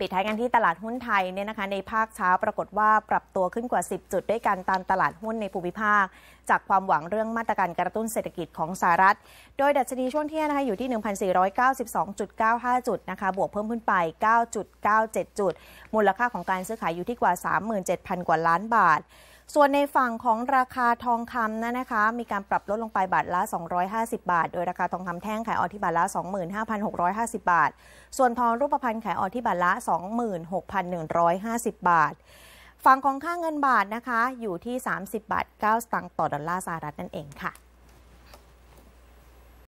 ปิดท้ายกันที่ตลาดหุ้นไทยเนี่ยนะคะในภาคเช้าปรากฏว่าปรับตัวขึ้นกว่า 10 จุด ด้วยกันตามตลาดหุ้นในภูมิภาค จากความหวังเรื่องมาตรการกระตุ้นเศรษฐกิจของสหรัฐ โดยดัชนีช่วงเที่ยงนะคะอยู่ที่ 1,492.95 จุดนะคะบวกเพิ่มขึ้นไป 9.97 จุด มูลค่าของการซื้อขายอยู่ที่กว่า 37,000 กว่าล้านบาทส่วนในฝั่งของราคาทองคำนะนะคะมีการปรับลดลงไปบาทละ 250 บาท โดยราคาทองคำแท่งขายออกที่บาทละ 25,650 บาท ส่วนทองรูปพรรณขายออกที่บาทละ 26,150 บาท ฝั่งของค่าเงินบาทนะคะอยู่ที่ 30 บาท 9 สตางค์ต่อดอลลาร์สหรัฐนั่นเองค่ะ